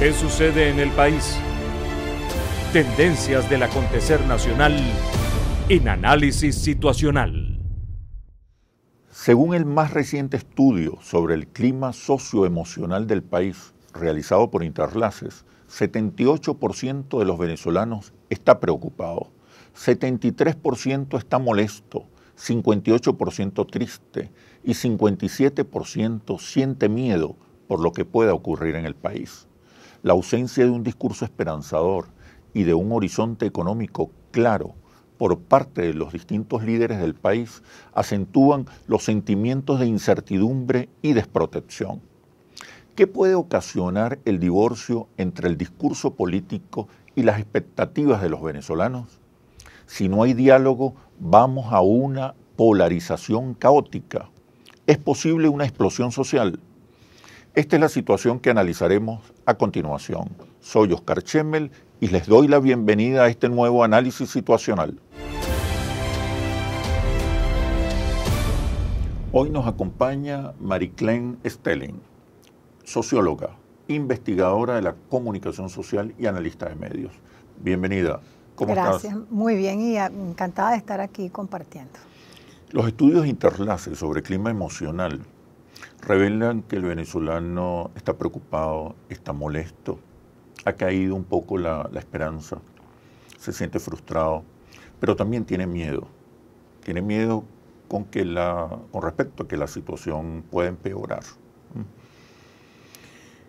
¿Qué sucede en el país? Tendencias del acontecer nacional en análisis situacional. Según el más reciente estudio sobre el clima socioemocional del país, realizado por Interlaces, 78% de los venezolanos está preocupado, 73% está molesto, 58% triste y 57% siente miedo por lo que pueda ocurrir en el país. La ausencia de un discurso esperanzador y de un horizonte económico claro por parte de los distintos líderes del país acentúan los sentimientos de incertidumbre y desprotección. ¿Qué puede ocasionar el divorcio entre el discurso político y las expectativas de los venezolanos? Si no hay diálogo, vamos a una polarización caótica. Es posible una explosión social esta es la situación que analizaremos a continuación. Soy Oscar Chemel y les doy la bienvenida a este nuevo análisis situacional. Hoy nos acompaña Mariclén Stelling, socióloga, investigadora de la comunicación social y analista de medios. Bienvenida. ¿Cómo Gracias, muy bien y encantada de estar aquí compartiendo. Los estudios interlaces sobre clima emocional revelan que el venezolano está preocupado, está molesto, ha caído un poco la, esperanza, se siente frustrado, pero también tiene miedo. Tiene miedo con, que la, con respecto a que la situación puede empeorar.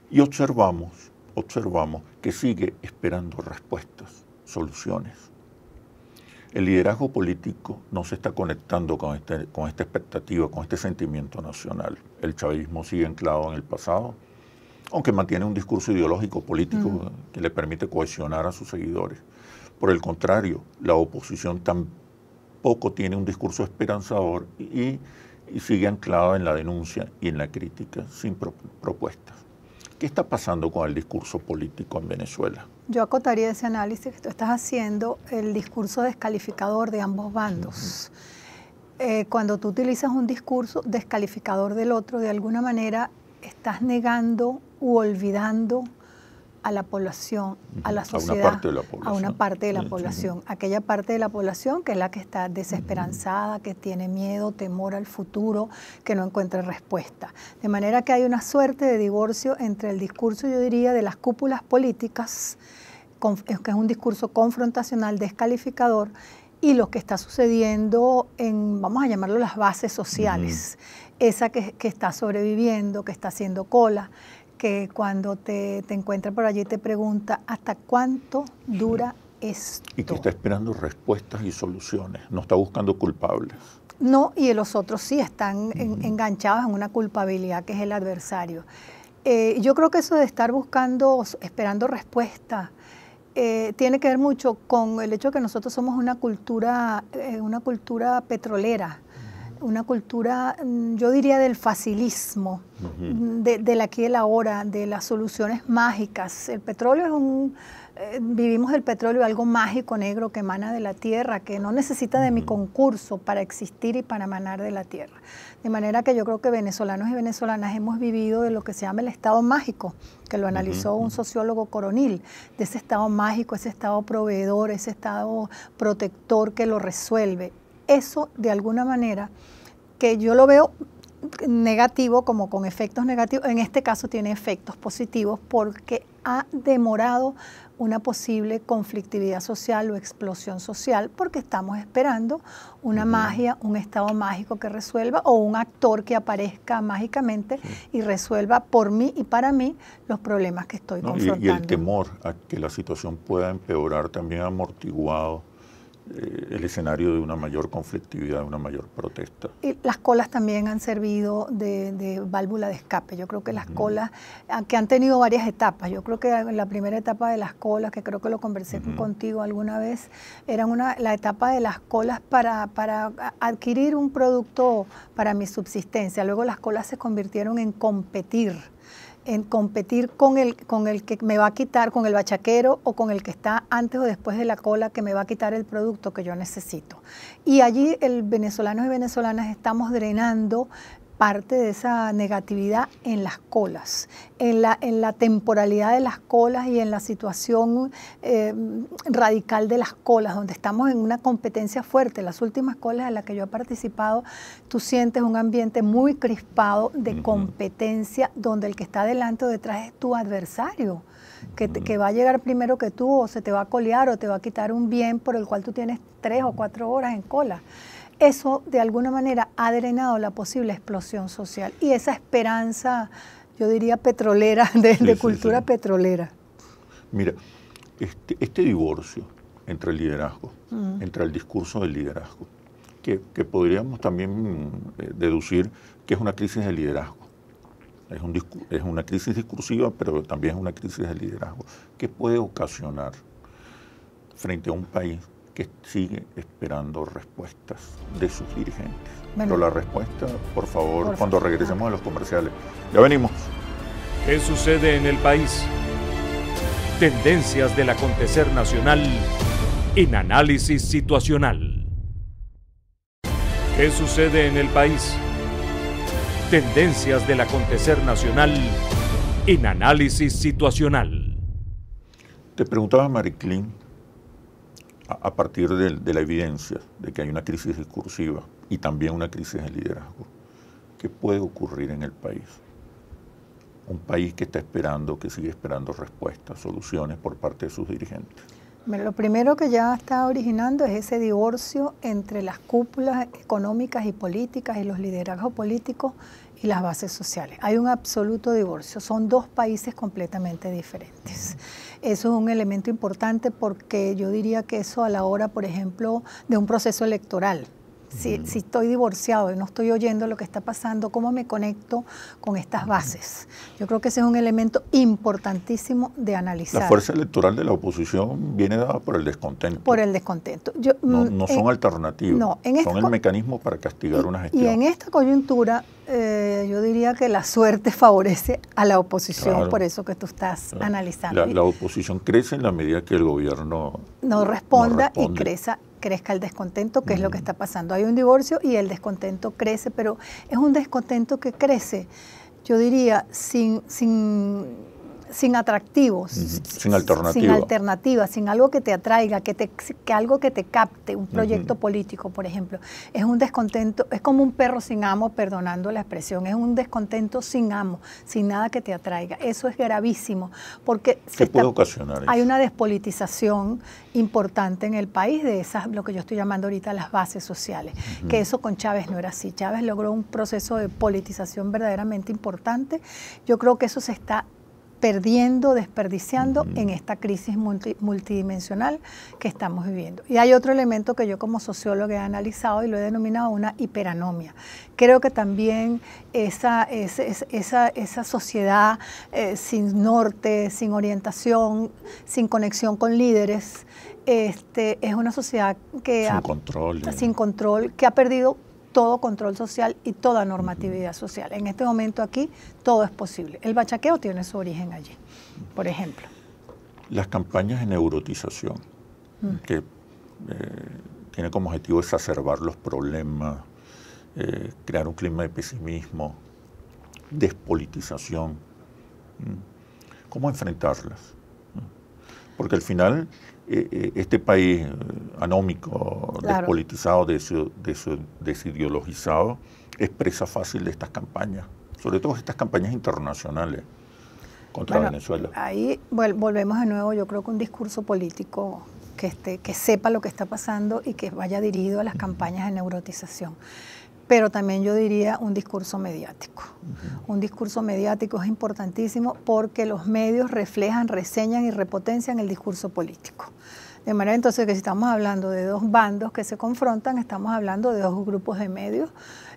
Y observamos, observamos que sigue esperando respuestas, soluciones. El liderazgo político no se está conectando este, con, esta expectativa, con este sentimiento nacional. El chavismo sigue anclado en el pasado, aunque mantiene un discurso ideológico político que le permite cohesionar a sus seguidores. Por el contrario, la oposición tampoco tiene un discurso esperanzador y, sigue anclado en la denuncia y en la crítica sin propuestas. ¿Qué está pasando con el discurso político en Venezuela? Yo acotaría ese análisis que tú estás haciendo, el discurso descalificador de ambos bandos. Eh, cuando tú utilizas un discurso descalificador del otro, de alguna manera estás negando u olvidando a la población, a la sociedad, a una parte de la población, a, de la población, aquella parte de la población que es la que está desesperanzada, que tiene miedo, temor al futuro, que no encuentra respuesta. De manera que hay una suerte de divorcio entre el discurso, yo diría, de las cúpulas políticas que es un discurso confrontacional, descalificador, y lo que está sucediendo en, vamos a llamarlo, las bases sociales, esa que, está sobreviviendo, que está haciendo cola, que cuando te, te encuentra por allí te pregunta, ¿hasta cuánto dura esto? Y que está esperando respuestas y soluciones, no está buscando culpables. No, y los otros sí están enganchados en una culpabilidad que es el adversario. Eh, yo creo que eso de estar buscando, esperando respuesta, eh, tiene que ver mucho con el hecho que nosotros somos una cultura, eh, una cultura petrolera una cultura, mm, yo diría, del facilismo, de, del aquí y el ahora, de las soluciones mágicas. El petróleo es un, eh, vivimos el petróleo algo mágico, negro, que emana de la tierra, que no necesita de mi concurso para existir y para emanar de la tierra. De manera que yo creo que venezolanos y venezolanas hemos vivido de lo que se llama el estado mágico, que lo analizó un sociólogo coronil, de ese estado mágico, ese estado proveedor, ese estado protector que lo resuelve eso de alguna manera, que yo lo veo negativo como con efectos negativos, en este caso tiene efectos positivos porque ha demorado una posible conflictividad social o explosión social porque estamos esperando una magia, un estado mágico que resuelva o un actor que aparezca mágicamente y resuelva por mí y para mí los problemas que estoy confrontando. Y, el temor a que la situación pueda empeorar también ha amortiguado eh, el escenario de una mayor conflictividad, de una mayor protesta. Y las colas también han servido de, válvula de escape. Yo creo que las colas, ah, que han tenido varias etapas, yo creo que la primera etapa de las colas, que creo que lo conversé contigo alguna vez, era una, la etapa de las colas para, para adquirir un producto para mi subsistencia. Luego las colas se convirtieron en competir en competir con el, con el que me va a quitar, con el bachaquero o con el que está antes o después de la cola que me va a quitar el producto que yo necesito. Y allí el venezolano y venezolanas estamos drenando parte de esa negatividad en las colas, en la, temporalidad de las colas y en la situación eh, radical de las colas, donde estamos en una competencia fuerte. Las últimas colas en las que yo he participado, tú sientes un ambiente muy crispado de competencia, donde el que está delante o detrás es tu adversario. Que, que, va a llegar primero que tú o se te va a colear o te va a quitar un bien por el cual tú tienes tres o cuatro horas en cola eso de alguna manera ha drenado la posible explosión social y esa esperanza, yo diría, petrolera, de, cultura petrolera. Mira, este, este, divorcio entre el liderazgo, mm. entre el discurso del liderazgo, que, podríamos también eh, deducir que es una crisis de liderazgo. Es, es, una crisis discursiva, pero también es una crisis de liderazgo. que puede ocasionar frente a un país que sigue esperando respuestas de sus dirigentes. Pero la respuesta, por favor, cuando regresemos a los comerciales. Ya venimos. ¿Qué sucede en el país? Tendencias del acontecer nacional en análisis situacional. ¿Qué sucede en el país? Tendencias del acontecer nacional en análisis situacional. Te preguntaba, Mariclín, a partir de, la evidencia de que hay una crisis discursiva y también una crisis de liderazgo. ¿Qué puede ocurrir en el país? Un país que está esperando, que sigue esperando respuestas, soluciones por parte de sus dirigentes. Lo primero que ya está originando es ese divorcio entre las cúpulas económicas y políticas y los liderazgos políticos y las bases sociales. Hay un absoluto divorcio. Son dos países completamente diferentes. Eso es un elemento importante porque yo diría que eso a la hora, por ejemplo, de un proceso electoral. Si, estoy divorciado y no estoy oyendo lo que está pasando, ¿cómo me conecto con estas bases? Yo creo que ese es un elemento importantísimo de analizar. La fuerza electoral de la oposición viene dada por el descontento. Por el descontento. Yo, no, mm, son alternativas, no, son el mecanismo para castigar una gestión. Y en esta coyuntura... Eh, yo diría que la suerte favorece a la oposición, por eso que tú estás analizando. La, oposición crece en la medida que el gobierno no responda y crezca, crezca el descontento, que es lo que mm. está pasando. Hay un divorcio y el descontento crece, pero es un descontento que crece, yo diría, sin, sin sin atractivos. Sin alternativas. Sin alternativa, sin algo que te atraiga, que, te, algo que te capte, un proyecto político, por ejemplo. Es un descontento, es como un perro sin amo, perdonando la expresión, es un descontento sin amo, sin nada que te atraiga. Eso es gravísimo, porque se puede hay una despolitización importante en el país de esas, lo que yo estoy llamando ahorita las bases sociales, que eso con Chávez no era así. Chávez logró un proceso de politización verdaderamente importante. Yo creo que eso se está perdiendo, desperdiciando en esta crisis multidimensional que estamos viviendo. Y hay otro elemento que yo como socióloga he analizado y lo he denominado una hiperanomia. Creo que también esa, esa, sociedad eh, sin norte, sin orientación, sin conexión con líderes, este, es una sociedad que control, ah, eh. sin control, que ha perdido todo control social y toda normatividad social. En este momento aquí todo es posible. El bachaqueo tiene su origen allí, por ejemplo. Las campañas de neurotización, mm. que tienen eh, tiene como objetivo exacerbar los problemas, eh, crear un clima de pesimismo, despolitización. ¿Cómo enfrentarlas? Porque al final eh, eh, este país eh, anómico, despolitizado, desideologizado, es presa fácil de estas campañas, sobre todo estas campañas internacionales contra Venezuela. Ahí volvemos de nuevo, yo creo que un discurso político que, esté, que sepa lo que está pasando y que vaya dirigido a las campañas de neurotización pero también yo diría un discurso mediático. Un discurso mediático es importantísimo porque los medios reflejan, reseñan y repotencian el discurso político. De manera entonces que si estamos hablando de dos bandos que se confrontan, estamos hablando de dos grupos de medios,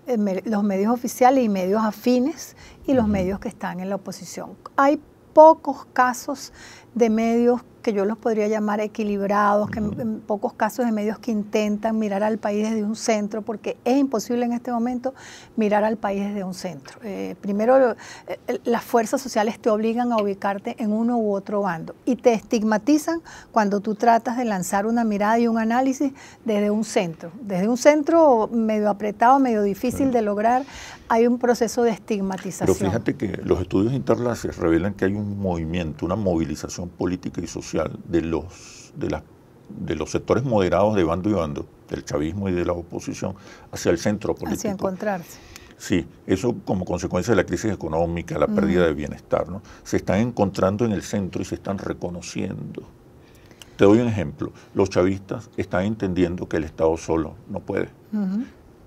eh, los medios oficiales y medios afines y los medios que están en la oposición. Hay pocos casos de medios que yo los podría llamar equilibrados, que en, pocos casos de medios que intentan mirar al país desde un centro, porque es imposible en este momento mirar al país desde un centro. Eh, primero, eh, las fuerzas sociales te obligan a ubicarte en uno u otro bando y te estigmatizan cuando tú tratas de lanzar una mirada y un análisis desde un centro. Desde un centro medio apretado, medio difícil de lograr, hay un proceso de estigmatización. Pero fíjate que los estudios interlaces revelan que hay un movimiento, una movilización política y social de los, de, de los sectores moderados de bando y bando, del chavismo y de la oposición, hacia el centro político. Hacia encontrarse. Sí, eso como consecuencia de la crisis económica, la pérdida de bienestar, ¿no? Se están encontrando en el centro y se están reconociendo. Te doy un ejemplo. Los chavistas están entendiendo que el Estado solo no puede.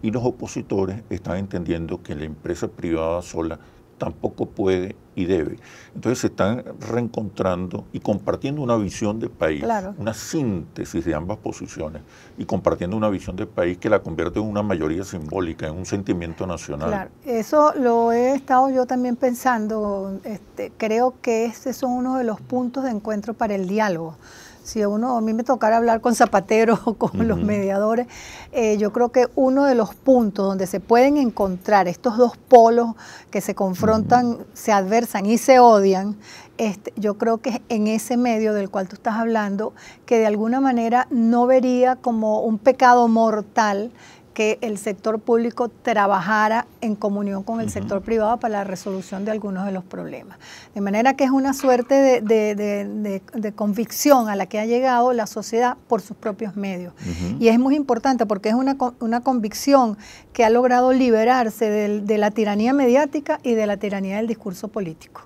Y los opositores están entendiendo que la empresa privada sola tampoco puede y debe. Entonces se están reencontrando y compartiendo una visión de país, una síntesis de ambas posiciones y compartiendo una visión de país que la convierte en una mayoría simbólica, en un sentimiento nacional. Claro, eso lo he estado yo también pensando. Este, creo que este son uno de los puntos de encuentro para el diálogo si uno, a mí me tocara hablar con zapateros o con los mediadores, eh, yo creo que uno de los puntos donde se pueden encontrar estos dos polos que se confrontan, se adversan y se odian, este, yo creo que es en ese medio del cual tú estás hablando, que de alguna manera no vería como un pecado mortal que el sector público trabajara en comunión con el sector privado para la resolución de algunos de los problemas. De manera que es una suerte de, convicción a la que ha llegado la sociedad por sus propios medios. Y es muy importante porque es una, una convicción que ha logrado liberarse de la tiranía mediática y de la tiranía del discurso político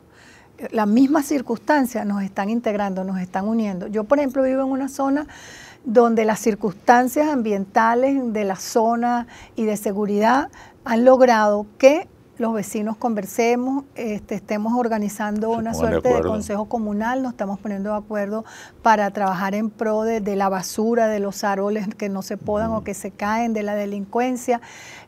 las mismas circunstancias nos están integrando, nos están uniendo. Yo, por ejemplo, vivo en una zona donde las circunstancias ambientales de la zona y de seguridad han logrado que los vecinos conversemos, este, estemos organizando una suerte de, consejo comunal, nos estamos poniendo de acuerdo para trabajar en pro de, la basura, de los árboles que no se podan o que se caen, de la delincuencia.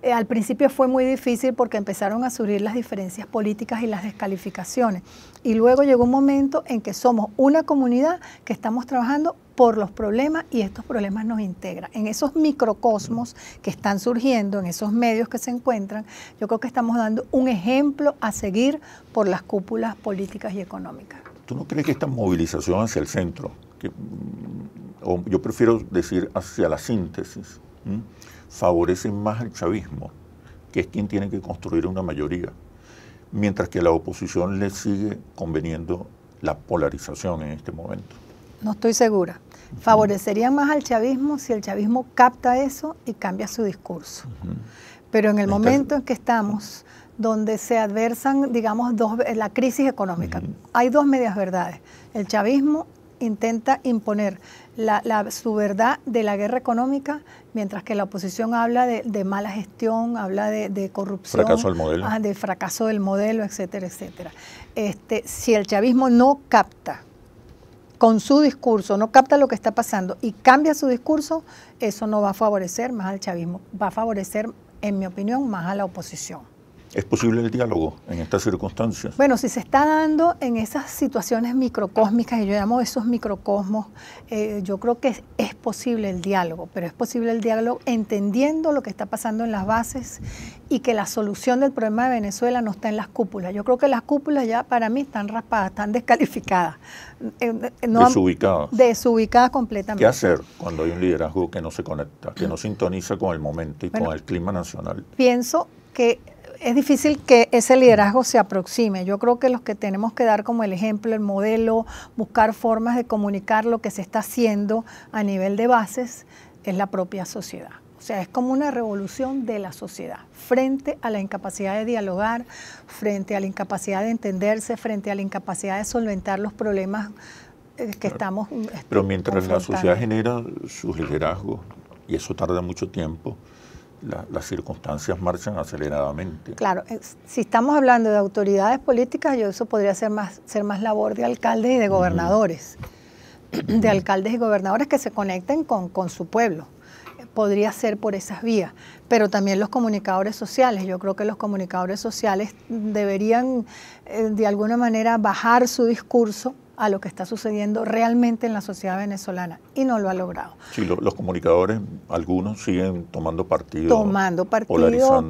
Eh, al principio fue muy difícil porque empezaron a surgir las diferencias políticas y las descalificaciones. Y luego llegó un momento en que somos una comunidad que estamos trabajando por los problemas y estos problemas nos integran. En esos microcosmos que están surgiendo, en esos medios que se encuentran, yo creo que estamos dando un ejemplo a seguir por las cúpulas políticas y económicas. ¿Tú no crees que esta movilización hacia el centro, mm, o yo prefiero decir hacia la síntesis, mm, favorece más al chavismo, que es quien tiene que construir una mayoría? mientras que a la oposición le sigue conveniendo la polarización en este momento. No estoy segura. Favorecería más al chavismo si el chavismo capta eso y cambia su discurso. Pero en el momento en que estamos, donde se adversan, digamos, dos, la crisis económica, hay dos medias verdades, el chavismo intenta imponer la, la, su verdad de la guerra económica, mientras que la oposición habla de, mala gestión, habla de, de corrupción, fracaso del modelo. Ah, de fracaso del modelo, etcétera, etcétera. Este, si el chavismo no capta con su discurso, no capta lo que está pasando y cambia su discurso, eso no va a favorecer más al chavismo, va a favorecer, en mi opinión, más a la oposición. ¿Es posible el diálogo en estas circunstancias? Bueno, si se está dando en esas situaciones microcósmicas, y yo llamo esos microcosmos, eh, yo creo que es, posible el diálogo, pero es posible el diálogo entendiendo lo que está pasando en las bases y que la solución del problema de Venezuela no está en las cúpulas. Yo creo que las cúpulas ya para mí están raspadas, están descalificadas. Eh, eh, desubicadas. Desubicadas completamente. ¿Qué hacer cuando hay un liderazgo que no se conecta, que no sintoniza con el momento y con el clima nacional? Pienso que es difícil que ese liderazgo se aproxime. Yo creo que los que tenemos que dar como el ejemplo, el modelo, buscar formas de comunicar lo que se está haciendo a nivel de bases, es la propia sociedad. O sea, es como una revolución de la sociedad, frente a la incapacidad de dialogar, frente a la incapacidad de entenderse, frente a la incapacidad de solventar los problemas eh, que estamos... Este, Pero mientras la sociedad genera sus liderazgos, y eso tarda mucho tiempo, las circunstancias marchan aceleradamente. Claro, si estamos hablando de autoridades políticas, yo eso podría ser más, ser más labor de alcaldes y de gobernadores, de alcaldes y gobernadores que se conecten con, con su pueblo. Podría ser por esas vías, pero también los comunicadores sociales. Yo creo que los comunicadores sociales deberían eh, de alguna manera bajar su discurso a lo que está sucediendo realmente en la sociedad venezolana y no lo ha logrado. Sí, los comunicadores, algunos siguen tomando partido. Tomando partido,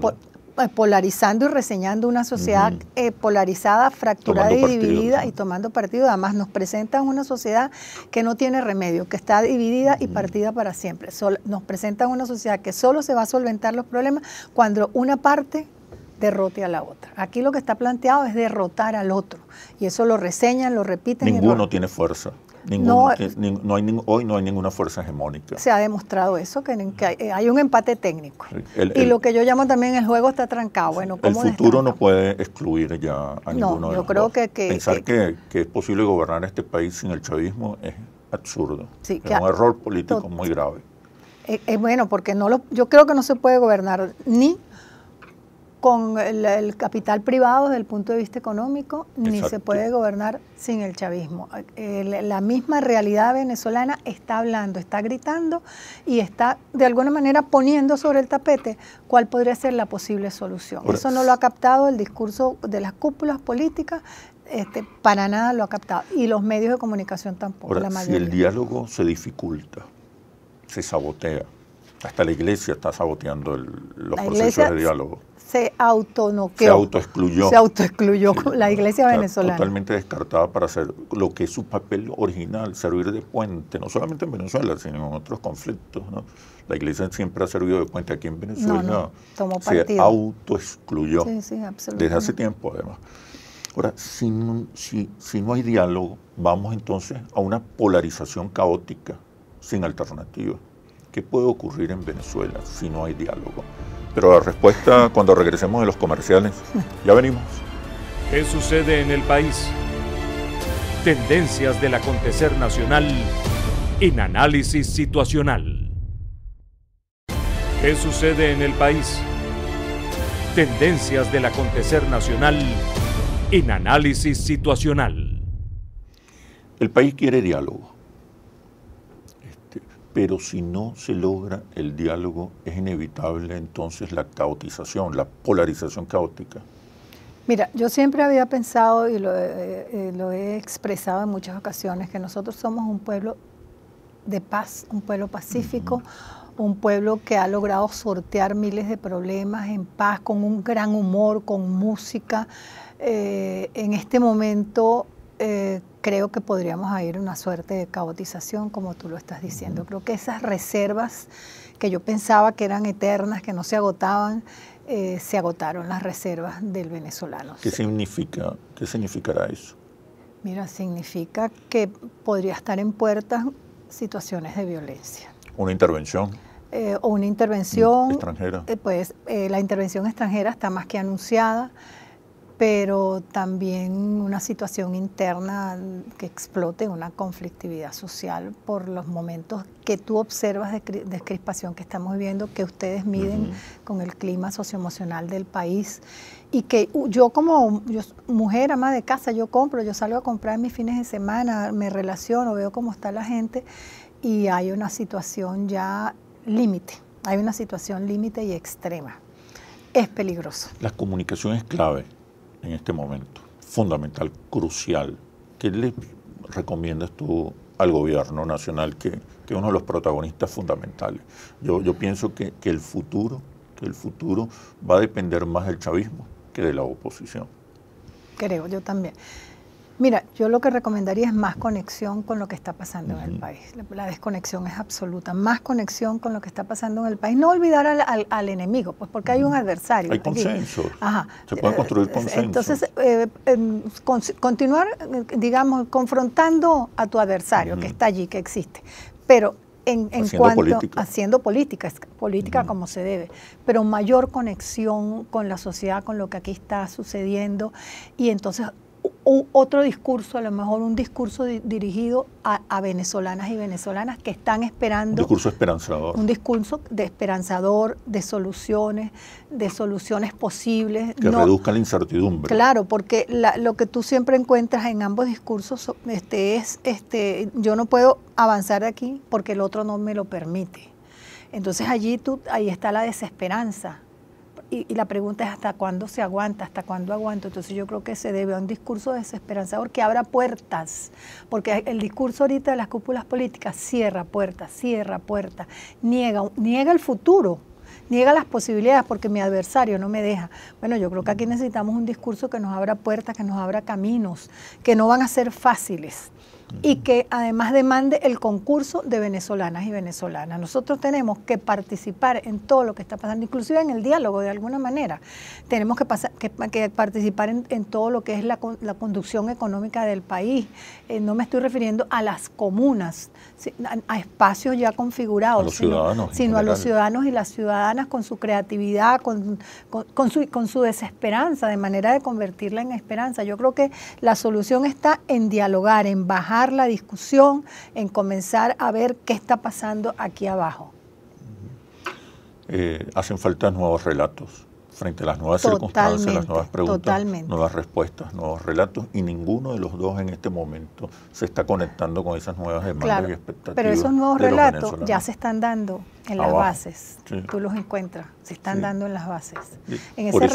polarizando, eh, y reseñando una sociedad eh, polarizada, fracturada y dividida y tomando partido. Además, nos presentan una sociedad que no tiene remedio, que está dividida y partida para siempre. nos presentan una sociedad que solo se va a solventar los problemas cuando una parte derrote este a la otra. Aquí lo que está planteado es derrotar al otro. Y eso lo reseñan, lo repiten. Ninguno tiene fuerza. Eh, hay, hoy no hay ninguna fuerza hegemónica. Se ha demostrado eso, que, eh, hay, un empate técnico. y lo que yo llamo también el juego está trancado. Bueno, el futuro no puede excluir ya a ninguno yo de creo que, Pensar que, es posible gobernar este país sin el chavismo es absurdo. es un error político muy grave. Es eh, bueno, porque no lo, yo creo que no se puede gobernar ni con el, capital privado desde el punto de vista económico, ni se puede gobernar sin el chavismo. la misma realidad venezolana está hablando, está gritando y está de alguna manera poniendo sobre el tapete cuál podría ser la posible solución. Eso no lo ha captado el discurso de las cúpulas políticas, este, para nada lo ha captado. Y los medios de comunicación tampoco. Si el diálogo se dificulta, se sabotea, hasta la iglesia está saboteando los procesos de diálogo se autonoqueó. Se autoexcluyó. Se autoexcluyó la iglesia venezolana. Totalmente descartada para hacer lo que es su papel original, servir de puente, no solamente en Venezuela, sino en otros conflictos. ¿no? La iglesia siempre ha servido de puente aquí en Venezuela. No, no, tomó se autoexcluyó. Sí, sí, absolutamente. Desde hace tiempo, además. Ahora, si no, si, si no hay diálogo, vamos entonces a una polarización caótica, sin alternativa. ¿Qué puede ocurrir en Venezuela si no hay diálogo? Pero la respuesta cuando regresemos de los comerciales, ya venimos. ¿Qué sucede en el país? Tendencias del acontecer nacional en análisis situacional. ¿Qué sucede en el país? Tendencias del acontecer nacional en análisis situacional. El país quiere diálogo pero si no se logra el diálogo, es inevitable entonces la caotización, la polarización caótica. Mira, yo siempre había pensado y lo, eh, eh, he expresado en muchas ocasiones, que nosotros somos un pueblo de paz, un pueblo pacífico, un pueblo que ha logrado sortear miles de problemas en paz, con un gran humor, con música. Eh, en este momento creo que podríamos ir una suerte de caotización, como tú lo estás diciendo. Creo que esas reservas que yo pensaba que eran eternas, que no se agotaban, eh, se agotaron las reservas del venezolano. ¿Qué significa? ¿Qué significará eso? Mira, significa que podría estar en puertas situaciones de violencia. ¿Una intervención? Eh, o una intervención extranjera. Eh, pues la intervención extranjera está más que anunciada pero también una situación interna que explote una conflictividad social por los momentos que tú observas de crispación que estamos viviendo, que ustedes miden con el clima socioemocional del país y que yo como mujer ama de casa, yo compro, yo salgo a comprar mis fines de semana, me relaciono, veo cómo está la gente y hay una situación ya límite, hay una situación límite y extrema. Es peligroso. La comunicación es clave en este momento, fundamental, crucial, ¿qué le recomiendas tú al gobierno nacional, que, es uno de los protagonistas fundamentales? Yo, yo pienso que, que el futuro, que el futuro va a depender más del chavismo que de la oposición. Creo, yo también. Mira, yo lo que recomendaría es más conexión con lo que está pasando en el país. La, desconexión es absoluta. Más conexión con lo que está pasando en el país. No olvidar al, al, enemigo, pues porque hay un adversario. Hay consenso. Ajá. Se puede construir eh, eh, consenso. Entonces, eh, em, continuar, digamos, confrontando a tu adversario que está allí, que existe. Pero en, cuanto política. haciendo política, política como se debe, pero mayor conexión con la sociedad, con lo que aquí está sucediendo y entonces otro discurso, a lo mejor un discurso dirigido a, venezolanas y venezolanas que están esperando. Un discurso esperanzador. Un discurso de esperanzador, de soluciones, de soluciones posibles. Que reduzca la incertidumbre. Claro, porque lo que tú siempre encuentras en ambos discursos este, es, este, yo no puedo avanzar de aquí porque el otro no me lo permite. Entonces allí tú, ahí está la desesperanza y, la pregunta es hasta cuándo se aguanta, hasta cuándo aguanto. Entonces yo creo que se debe a un discurso desesperanzador que abra puertas, porque el discurso ahorita de las cúpulas políticas cierra puertas, cierra puertas, niega, niega el futuro. Niega las posibilidades porque mi adversario no me deja. Bueno, yo creo que aquí necesitamos un discurso que nos abra puertas, que nos abra caminos, que no van a ser fáciles y que además demande el concurso de venezolanas y venezolanas. Nosotros tenemos que participar en todo lo que está pasando, inclusive en el diálogo de alguna manera. Tenemos que, participar en, todo lo que es la, conducción económica del país. Eh, no me estoy refiriendo a las comunas, a, espacios ya configurados, sino, a los ciudadanos y las ciudadanas con su creatividad, con su desesperanza, de manera de convertirla en esperanza. Yo creo que la solución está en dialogar, en bajar la discusión, en comenzar a ver qué está pasando aquí abajo. Eh, hacen falta nuevos relatos frente a las nuevas circunstancias, las nuevas preguntas, nuevas respuestas, nuevos relatos, y ninguno de los dos en este momento se está conectando con esas nuevas demandas y expectativas. Pero esos nuevos relatos ya se están dando en las bases, tú los encuentras, se están dando en las bases. En ese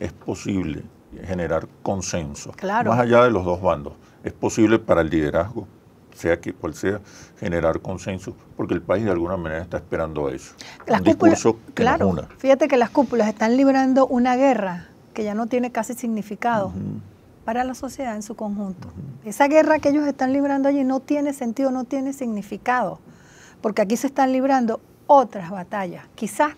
Es posible, generar consenso, más allá de los dos bandos es posible para el liderazgo, sea cual sea, generar consenso, porque el país de alguna manera está esperando a eso. Las Un cúpulas, discurso que claro, Fíjate que las cúpulas están librando una guerra que ya no tiene casi significado. para la sociedad en su conjunto. Esa guerra que ellos están librando allí no tiene sentido, no tiene significado, porque aquí se están librando otras batallas, quizás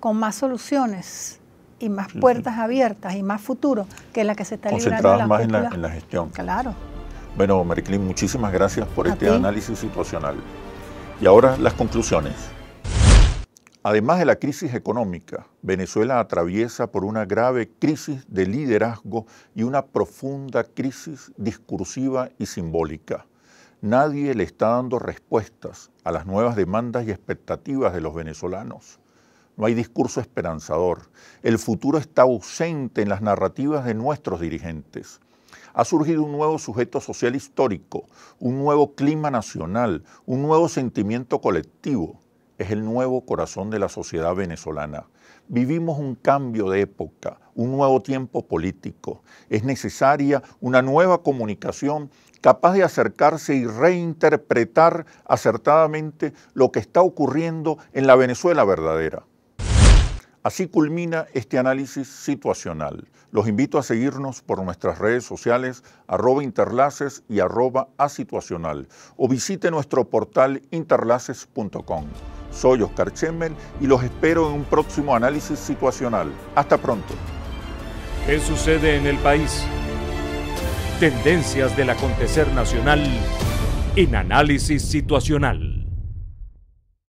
con más soluciones, y más puertas abiertas y más futuro que la que se está librando más en la, gestión. Claro. Bueno, Mariclin, muchísimas gracias por este análisis situacional. Y ahora las conclusiones. Además de la crisis económica, Venezuela atraviesa por una grave crisis de liderazgo y una profunda crisis discursiva y simbólica. Nadie le está dando respuestas a las nuevas demandas y expectativas de los venezolanos no hay discurso esperanzador. El futuro está ausente en las narrativas de nuestros dirigentes. Ha surgido un nuevo sujeto social histórico, un nuevo clima nacional, un nuevo sentimiento colectivo. Es el nuevo corazón de la sociedad venezolana. Vivimos un cambio de época, un nuevo tiempo político. Es necesaria una nueva comunicación capaz de acercarse y reinterpretar acertadamente lo que está ocurriendo en la Venezuela verdadera. Así culmina este análisis situacional. Los invito a seguirnos por nuestras redes sociales arroba interlaces y arroba asituacional o visite nuestro portal interlaces.com. Soy Oscar Chemmel y los espero en un próximo análisis situacional. Hasta pronto. ¿Qué sucede en el país? Tendencias del acontecer nacional en análisis situacional.